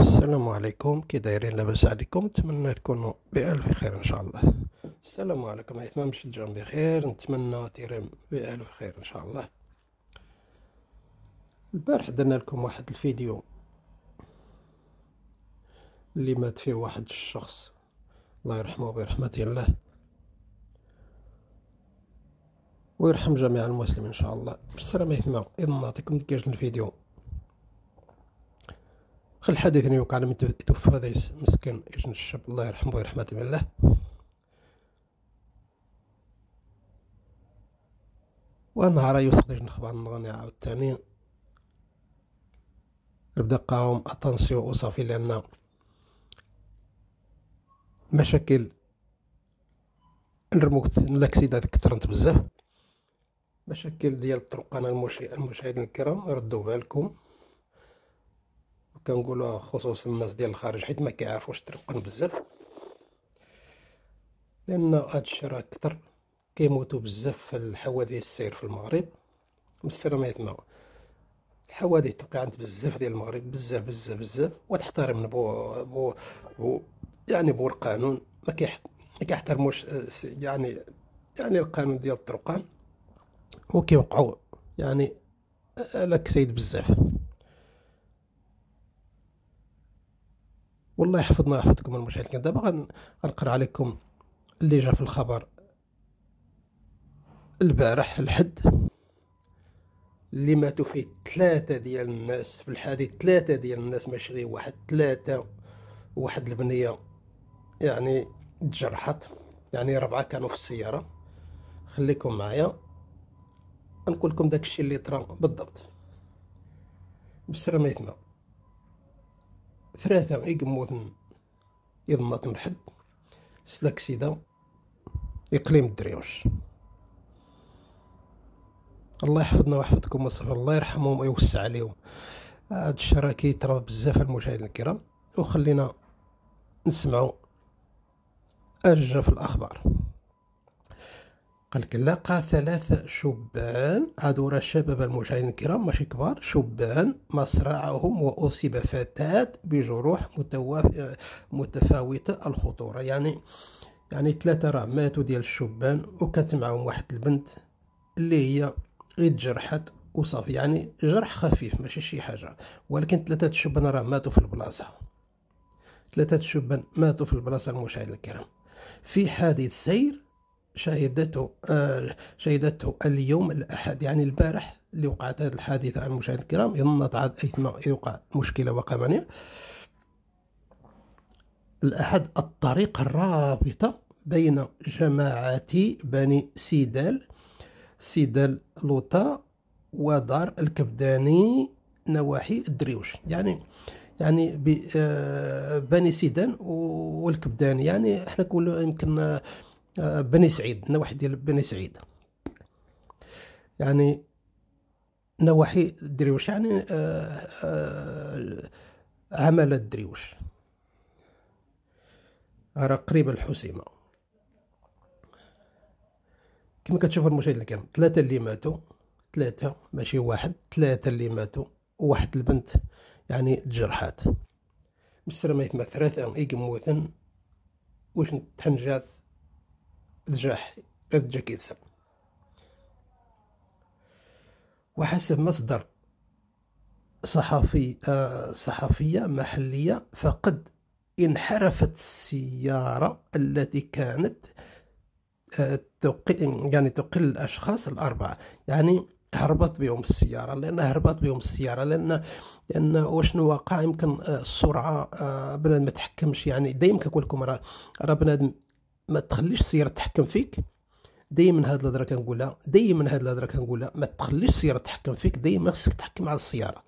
السلام عليكم كي دايرين لاباس عليكم نتمنى تكونوا بألف خير ان شاء الله السلام عليكم عثمان مشجعون بخير نتمنى تيرم بألف خير ان شاء الله البارح درنا لكم واحد الفيديو اللي مات فيه واحد الشخص الله يرحمه برحمة الله ويرحم جميع المسلمين ان شاء الله بالسلامة عثمان اذن نعطيكم دقيقة الفيديو خل الحديث اللي وقع من توفى هذا مسكين يجن الشاب الله يرحمه ويرحمه من الله ونهار يوصل يجن خبار نغني عاود تاني نبدا قاوم اتونسيون وصافي لان مشاكل نرموك لاكسيدا كثرت بزاف مشاكل ديال الطرقان المشاهدين الكرام ردوا بالكم كنقولوها خصوصا الناس ديال الخارج حيت ما كيعرفوش ترقن بزاف لان هاد راه كثر كيموتوا بزاف في الحوادث السير في المغرب من ما الحوادث توقع عند بزاف ديال المغرب بزاف بزاف بزاف وتحترم بو بو, بو يعني بو القانون ما كيحت ما كيحترموش يعني يعني القانون ديال الطرقان وكيوقعوا يعني آه، آه، لك سيد بزاف والله يحفظنا يحفظكم المشاهدين دابا غنقرا عليكم اللي جا في الخبر البارح الحد اللي ماتوا فيه ثلاثة ديال الناس في الحادث ثلاثة ديال الناس ماشي غير واحد ثلاثة واحد البنية يعني تجرحت يعني ربعة كانوا في السيارة خليكم معايا نقول لكم داكشي اللي طرا بالضبط بسرعة ما ثلاثة يقموثن يضمات الحد سلاك سيدا إقليم الدريوش الله يحفظنا ويحفظكم وصف الله يرحمهم ويوسع عليهم هاد الشرا كيترى بزاف المشاهدين الكرام وخلينا نسمعوا أرجى في الأخبار قالك لقى ثلاث شبان هادو راه الشباب المشاهدين الكرام ماشي كبار شبان مصرعهم واصيب فتاه بجروح متفاوته الخطوره يعني يعني ثلاثه راه ماتوا ديال الشبان وكانت معاهم واحد البنت اللي هي جرحت وصافي يعني جرح خفيف ماشي شي حاجه ولكن ثلاثه الشبان راه ماتوا في البلاصه ثلاثه الشبان ماتوا في البلاصه المشاهد الكرام في حادث سير شهدته آه، شهدته اليوم الأحد يعني البارح اللي وقعت هذه الحادثة على المشاهد الكرام ينضت عاد أيثما يوقع مشكلة وقمانية الأحد الطريق الرابطة بين جماعة بني سيدال سيدال لوطا ودار الكبداني نواحي الدريوش يعني يعني آه، بني سيدان والكبداني يعني احنا كل يمكن بني سعيد نواحي ديال بني سعيد يعني نواحي الدريوش يعني آه، آه، عمل الدريوش راه قريب الحسيمه كما كتشوف المشاهد الكرام ثلاثه اللي ماتوا ثلاثه ماشي واحد ثلاثه اللي ماتوا وواحد البنت يعني تجرحات مسر ما يتما ثلاثه يقموثن واش تحنجات الجرح الجا كيتسب وحسب مصدر صحفي آه، صحفية محلية فقد انحرفت السيارة التي كانت آه، يعني تقل الأشخاص الأربعة يعني هربت بهم السيارة لأن هربت بهم السيارة لأن لأن وشنو وقع يمكن السرعة آه، بنادم ما تحكمش يعني دايما كنقول لكم راه راه بنادم ما تخليش السياره تحكم فيك دائما هاد الهضره كنقولها دائما هاد الهضره كنقولها ما تخليش السياره تحكم فيك دائما خصك تحكم على السياره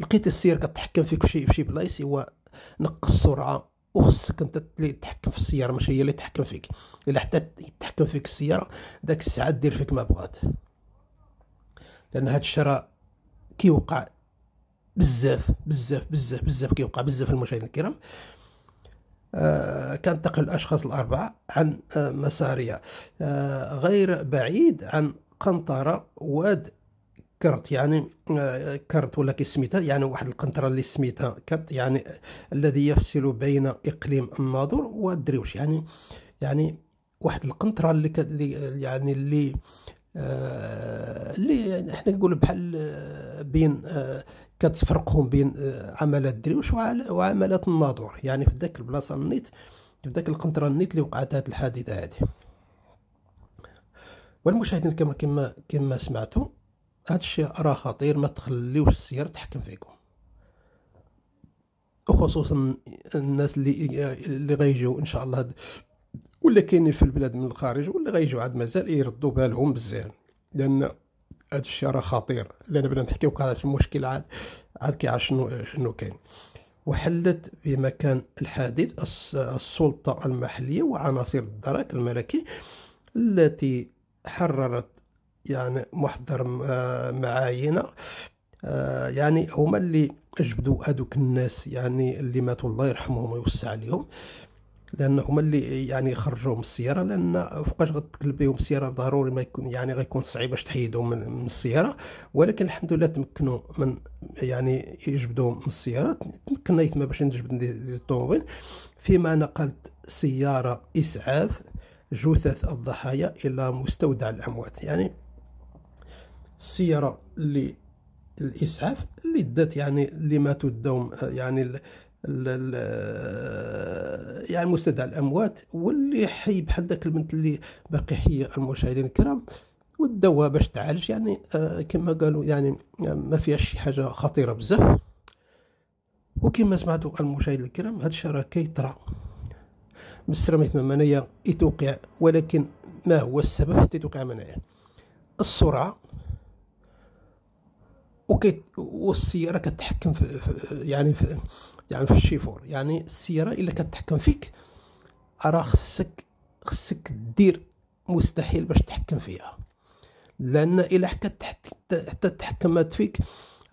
لقيت السياره كتحكم فيك في شي في شي بلايص هو نقص السرعه وخصك انت اللي تحكم في السياره ماشي هي اللي تحكم فيك الا حتى تحكم فيك السياره داك الساعه دير فيك ما بغات لان هاد الشراء كيوقع بزاف بزاف بزاف بزاف كيوقع بزاف المشاهدين الكرام كانت آه، الأشخاص الأربعة عن آه، مسارية آه، غير بعيد عن قنطرة واد كرت يعني كرت ولا كي سميتها يعني واحد القنطره اللي سميتها كرت يعني الذي يفصل بين اقليم الناظور والدريوش يعني يعني واحد القنطره اللي, اللي يعني اللي آه اللي يعني احنا نقول بحال بين آه كتفرقهم بين آه، عملات دريوش وعملات الناظور يعني في ذاك البلاصه النيت في ذاك القنطره النيت اللي وقعت هذه الحادثه هذه والمشاهدين الكرام كما كما سمعتوا هذا الشيء راه خطير ما تخليوش السياره تحكم فيكم وخصوصا الناس اللي اللي غيجيو ان شاء الله هاد ولا كاينين في البلاد من الخارج ولا غيجيو عاد مازال يردوا بالهم بزاف لان هذا الشيء راه خطير لان بدنا نحكيو في المشكل عاد عاد كي شنو شنو كاين وحلت في مكان الحادث السلطة المحلية وعناصر الدرك الملكي التي حررت يعني محضر آه، معاينة آه، يعني هما اللي جبدوا هذوك الناس يعني اللي ماتوا الله يرحمهم ويوسع عليهم لان هما اللي يعني خرجوهم من السياره لان فوقاش غتقلب لهم السياره ضروري ما يكون يعني غيكون صعيب باش تحيدهم من, من السياره ولكن الحمد لله تمكنوا من يعني يجبدوهم من السياره تمكنا يتما باش نجبد الطوموبيل فيما نقلت سياره اسعاف جثث الضحايا الى مستودع الاموات يعني السياره اللي الاسعاف اللي دات يعني اللي ماتوا الدوم يعني يعني مستدعى الاموات واللي حي بحال ذاك البنت اللي باقي حيه المشاهدين الكرام والدواء باش تعالج يعني آه، كما قالوا يعني ما فيهاش شي حاجه خطيره بزاف وكما سمعتوا المشاهد الكرام هذا الشيء راه كيطرا بالسر مثل منايا يتوقع ولكن ما هو السبب حتى يتوقع منايا السرعه وكيت والسياره كتحكم في يعني في يعني في الشيفور يعني السياره الا كتحكم فيك راه خصك خصك دير مستحيل باش تحكم فيها لان الا حكت حتى تحكمت فيك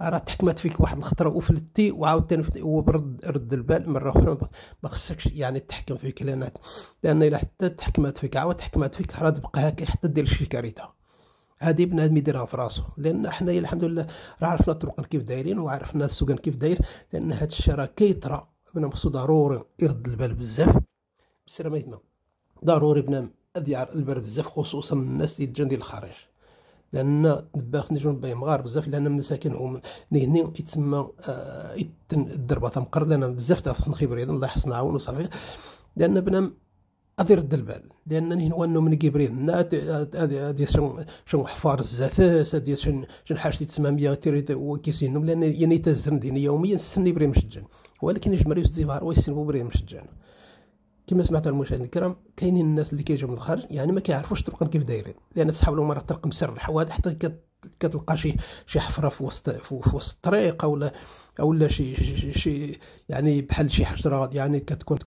راه تحكمت فيك واحد الخطره وفلتي وعاوتاني هو برد رد البال مره اخرى ما خصكش يعني تحكم فيك لان لان الا حتى تحكمت فيك عاود تحكمت فيك راه تبقى هكا حتى دير شي كارثه هذه بنادم يديرها في راسو لان حنايا الحمد لله راه عرفنا الطرق كيف دايرين وعرفنا السوق كيف داير لان هاد الشيء راه كيطرى بنا خصو ضروري يرد البال بزاف بسر ما يتمام ضروري بنا يعر البال بزاف خصوصا الناس اللي تجون ديال الخارج لان دباخ نجم باين مغار بزاف لان المساكن هما هني يتسمى آه، الدربه تمقر لان بزاف تاع الخبره الله يحسن عاون وصافي لان بنام أذير الدلبال لأنني وأنه من جبريل نات أدي شن شن حفار الزثاس أدي شن شن حاجتي تسمى ميا تريد وكيسينهم لأن يعني تزرن ديني يوميا السن بريم مشجان ولكن يجمع ريس الزفار ويسن بريم مشجان كما سمعت المشاهد الكرام كاينين الناس اللي كيجيو من الخارج يعني ما كيعرفوش طرقا كيف دايرين لأن تسحب لهم مرة طرق مسرح حواد حتى كتلقى شي شي حفره في وسط في وسط الطريق اولا اولا شي شي يعني بحال شي حجره يعني كتكون